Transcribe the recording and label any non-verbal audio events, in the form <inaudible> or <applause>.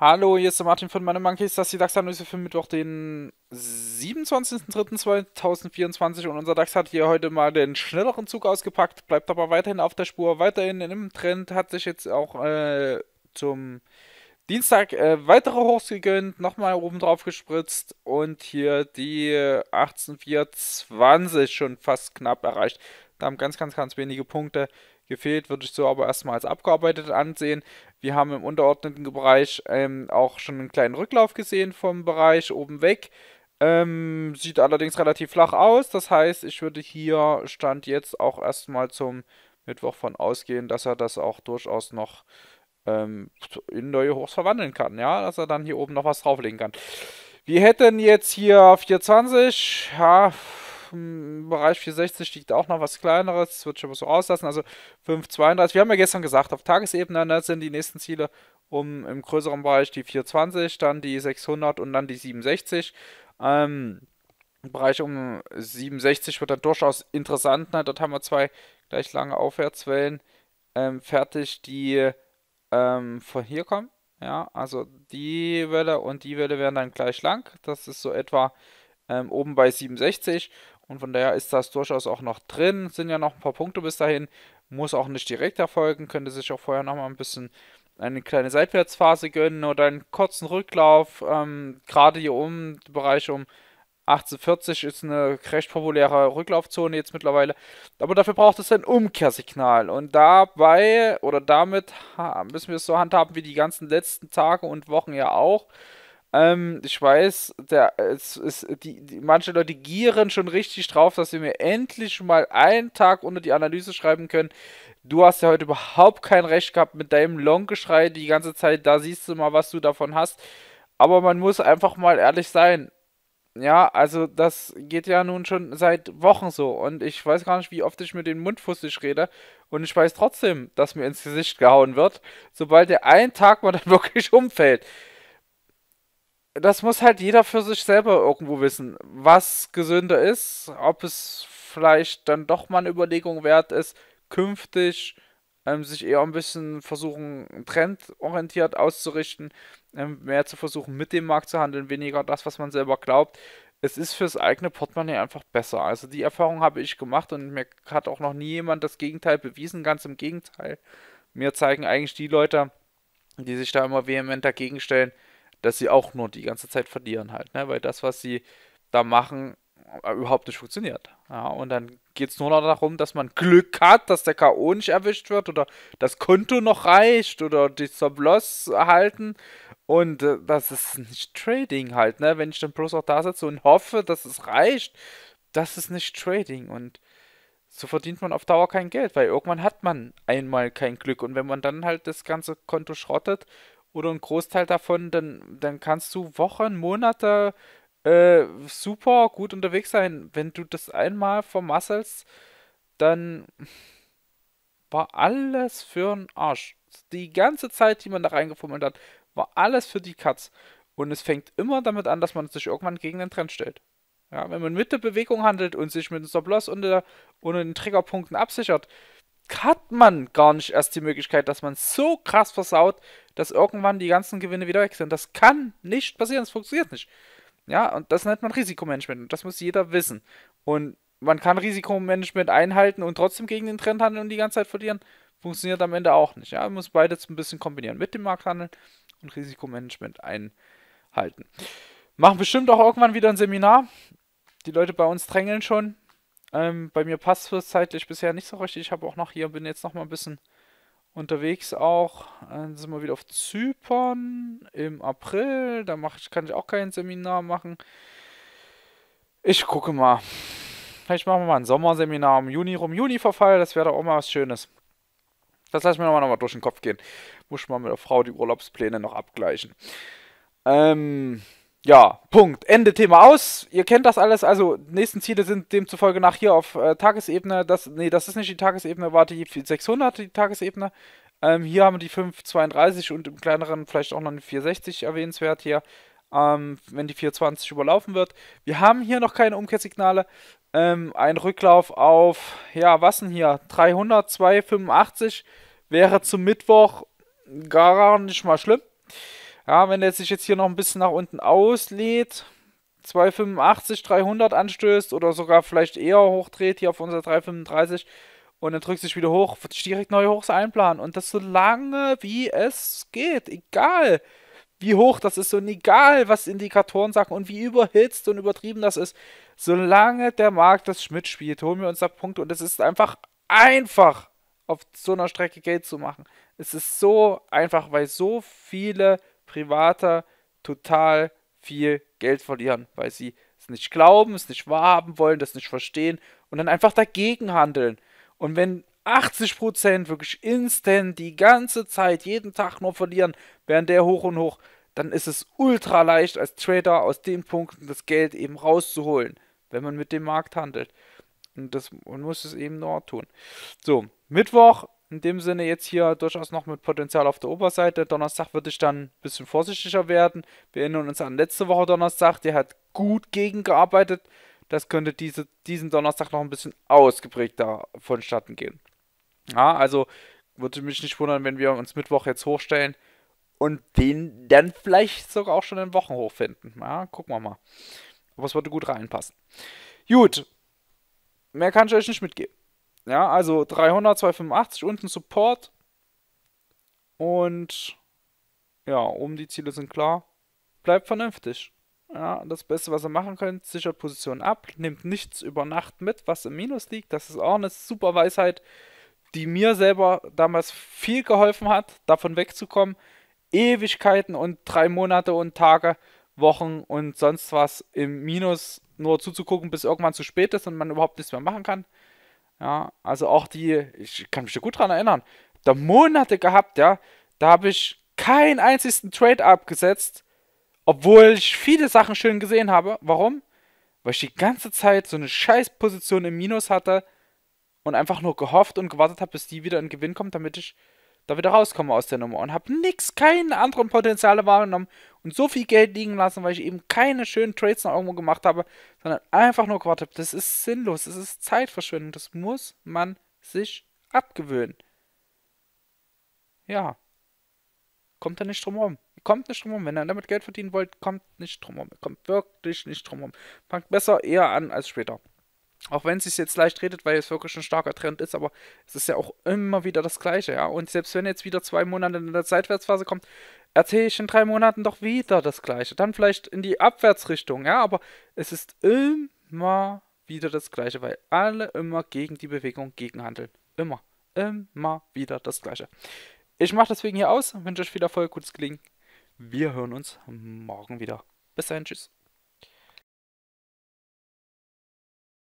Hallo, hier ist der Martin von Meine Monkeys. Das ist die DAX-Analyse für Mittwoch, den 27.03.2024. Und unser DAX hat hier heute mal den schnelleren Zug ausgepackt, bleibt aber weiterhin auf der Spur, weiterhin im Trend, hat sich jetzt auch äh, zum Dienstag äh, weitere Hochs gegönnt, nochmal oben drauf gespritzt und hier die 18.420 schon fast knapp erreicht. Da haben ganz, ganz, ganz wenige Punkte gefehlt, würde ich so aber erstmal als abgearbeitet ansehen. Wir haben im unterordneten Bereich ähm, auch schon einen kleinen Rücklauf gesehen vom Bereich oben weg. Ähm, sieht allerdings relativ flach aus, das heißt, ich würde hier Stand jetzt auch erstmal zum Mittwoch von ausgehen, dass er das auch durchaus noch ähm, in neue Hochs verwandeln kann, ja, dass er dann hier oben noch was drauflegen kann. Wir hätten jetzt hier 420, ja, im Bereich 460 liegt auch noch was kleineres, das wird schon mal so auslassen. Also 532. Wir haben ja gestern gesagt, auf Tagesebene ne, sind die nächsten Ziele um im größeren Bereich die 420, dann die 600 und dann die 67. Ähm, im Bereich um 67 wird dann durchaus interessant. Ne? Dort haben wir zwei gleich lange Aufwärtswellen ähm, fertig, die ähm, von hier kommen. Ja, also die Welle und die Welle werden dann gleich lang. Das ist so etwa ähm, oben bei 67. Und von daher ist das durchaus auch noch drin. Sind ja noch ein paar Punkte bis dahin. Muss auch nicht direkt erfolgen. Könnte sich auch vorher nochmal ein bisschen eine kleine Seitwärtsphase gönnen oder einen kurzen Rücklauf. Ähm, Gerade hier oben, der Bereich um 1840 ist eine recht populäre Rücklaufzone jetzt mittlerweile. Aber dafür braucht es ein Umkehrsignal. Und dabei oder damit müssen wir es so handhaben wie die ganzen letzten Tage und Wochen ja auch. Ähm, ich weiß, der, es, es, die, die, manche Leute gieren schon richtig drauf, dass wir mir endlich mal einen Tag unter die Analyse schreiben können. Du hast ja heute überhaupt kein Recht gehabt mit deinem Long-Geschrei die ganze Zeit. Da siehst du mal, was du davon hast. Aber man muss einfach mal ehrlich sein. Ja, also das geht ja nun schon seit Wochen so. Und ich weiß gar nicht, wie oft ich mit dem Mund fussig rede. Und ich weiß trotzdem, dass mir ins Gesicht gehauen wird, sobald der einen Tag mal dann <laughs> wirklich umfällt das muss halt jeder für sich selber irgendwo wissen, was gesünder ist, ob es vielleicht dann doch mal eine Überlegung wert ist, künftig ähm, sich eher ein bisschen versuchen, trendorientiert auszurichten, ähm, mehr zu versuchen, mit dem Markt zu handeln, weniger das, was man selber glaubt. Es ist fürs eigene Portemonnaie einfach besser. Also die Erfahrung habe ich gemacht und mir hat auch noch nie jemand das Gegenteil bewiesen, ganz im Gegenteil. Mir zeigen eigentlich die Leute, die sich da immer vehement dagegen stellen, dass sie auch nur die ganze Zeit verlieren halt, ne? weil das, was sie da machen, äh, überhaupt nicht funktioniert. Ja, und dann geht es nur noch darum, dass man Glück hat, dass der K.O. nicht erwischt wird oder das Konto noch reicht oder die Sub-Loss erhalten. Und äh, das ist nicht Trading halt, ne? Wenn ich dann bloß auch da sitze und hoffe, dass es reicht, das ist nicht Trading. Und so verdient man auf Dauer kein Geld, weil irgendwann hat man einmal kein Glück. Und wenn man dann halt das ganze Konto schrottet, oder einen Großteil davon, dann, dann kannst du Wochen, Monate äh, super gut unterwegs sein. Wenn du das einmal vermasselst, dann war alles für den Arsch. Die ganze Zeit, die man da reingefummelt hat, war alles für die Katz. Und es fängt immer damit an, dass man sich irgendwann gegen den Trend stellt. Ja, wenn man mit der Bewegung handelt und sich mit dem Subloss und, und den Triggerpunkten absichert, hat man gar nicht erst die Möglichkeit, dass man so krass versaut, dass irgendwann die ganzen Gewinne wieder weg sind. Das kann nicht passieren, das funktioniert nicht. Ja, und das nennt man Risikomanagement und das muss jeder wissen. Und man kann Risikomanagement einhalten und trotzdem gegen den Trend handeln und die ganze Zeit verlieren. Funktioniert am Ende auch nicht. Ja, man muss beides ein bisschen kombinieren. Mit dem Markthandel und Risikomanagement einhalten. Machen bestimmt auch irgendwann wieder ein Seminar. Die Leute bei uns drängeln schon. Ähm, bei mir passt es zeitlich bisher nicht so richtig. Ich habe auch noch hier, bin jetzt noch mal ein bisschen unterwegs auch. Dann sind wir wieder auf Zypern im April. Da mach ich, kann ich auch kein Seminar machen. Ich gucke mal. Vielleicht machen wir mal ein Sommerseminar im Juni rum. Juni verfall, das wäre doch auch mal was Schönes. Das lasse ich mir nochmal durch den Kopf gehen. Muss ich mal mit der Frau die Urlaubspläne noch abgleichen. Ähm, ja, Punkt. Ende Thema aus. Ihr kennt das alles. Also, nächsten Ziele sind demzufolge nach hier auf äh, Tagesebene. Das, nee, das ist nicht die Tagesebene, war die 600, die Tagesebene. Ähm, hier haben wir die 532 und im kleineren vielleicht auch noch eine 460 erwähnenswert hier, ähm, wenn die 420 überlaufen wird. Wir haben hier noch keine Umkehrsignale. Ähm, ein Rücklauf auf, ja, was denn hier? 300, 285 wäre zum Mittwoch gar nicht mal schlimm. Ja, wenn der sich jetzt hier noch ein bisschen nach unten auslädt, 285, 300 anstößt oder sogar vielleicht eher hochdreht hier auf unser 335 und dann drückt sich wieder hoch, wird direkt neue Hochs einplanen und das so lange wie es geht, egal wie hoch das ist und egal was Indikatoren sagen und wie überhitzt und übertrieben das ist, solange der Markt das Schmidt spielt, holen wir uns da Punkte und es ist einfach einfach auf so einer Strecke Geld zu machen. Es ist so einfach, weil so viele privater total viel Geld verlieren, weil sie es nicht glauben, es nicht wahrhaben wollen, das nicht verstehen und dann einfach dagegen handeln. Und wenn 80% wirklich instant die ganze Zeit, jeden Tag nur verlieren, während der hoch und hoch, dann ist es ultra leicht als Trader aus den Punkten das Geld eben rauszuholen, wenn man mit dem Markt handelt. Und das, man muss es eben nur tun. So, Mittwoch in dem Sinne jetzt hier durchaus noch mit Potenzial auf der Oberseite. Donnerstag würde ich dann ein bisschen vorsichtiger werden. Wir erinnern uns an letzte Woche Donnerstag, der hat gut gegengearbeitet. Das könnte diese, diesen Donnerstag noch ein bisschen ausgeprägter vonstatten gehen. Ja, also würde mich nicht wundern, wenn wir uns Mittwoch jetzt hochstellen und den dann vielleicht sogar auch schon in Wochen hochfinden. Ja, gucken wir mal. Aber es würde gut reinpassen. Gut. Mehr kann ich euch nicht mitgeben. Ja, also 300, 285 unten Support. Und ja, oben die Ziele sind klar. Bleibt vernünftig. Ja, das Beste, was ihr machen könnt, sichert Positionen ab, nehmt nichts über Nacht mit, was im Minus liegt. Das ist auch eine super Weisheit, die mir selber damals viel geholfen hat, davon wegzukommen. Ewigkeiten und drei Monate und Tage, Wochen und sonst was im Minus nur zuzugucken, bis irgendwann zu spät ist und man überhaupt nichts mehr machen kann. Ja, also auch die, ich kann mich da gut dran erinnern, da Monate gehabt, ja, da habe ich keinen einzigen Trade abgesetzt, obwohl ich viele Sachen schön gesehen habe. Warum? Weil ich die ganze Zeit so eine Scheißposition im Minus hatte und einfach nur gehofft und gewartet habe, bis die wieder in Gewinn kommt, damit ich da wieder rauskomme aus der Nummer und habe nichts, keine anderen Potenziale wahrgenommen und so viel Geld liegen lassen, weil ich eben keine schönen Trades noch irgendwo gemacht habe, sondern einfach nur gewartet habe. Das ist sinnlos, das ist Zeitverschwendung, das muss man sich abgewöhnen. Ja. Kommt da nicht drum rum. kommt nicht drum rum. Wenn ihr damit Geld verdienen wollt, kommt nicht drum rum. kommt wirklich nicht drum rum. Fangt besser eher an als später. Auch wenn es sich jetzt leicht redet, weil es wirklich ein starker Trend ist, aber es ist ja auch immer wieder das Gleiche, ja. Und selbst wenn jetzt wieder zwei Monate in der Zeitwärtsphase kommt, erzähle ich in drei Monaten doch wieder das Gleiche. Dann vielleicht in die Abwärtsrichtung, ja, aber es ist immer wieder das Gleiche, weil alle immer gegen die Bewegung gegenhandeln. Immer. Immer wieder das Gleiche. Ich mache deswegen hier aus, wünsche euch viel Erfolg, gutes Gelingen. Wir hören uns morgen wieder. Bis dahin, tschüss.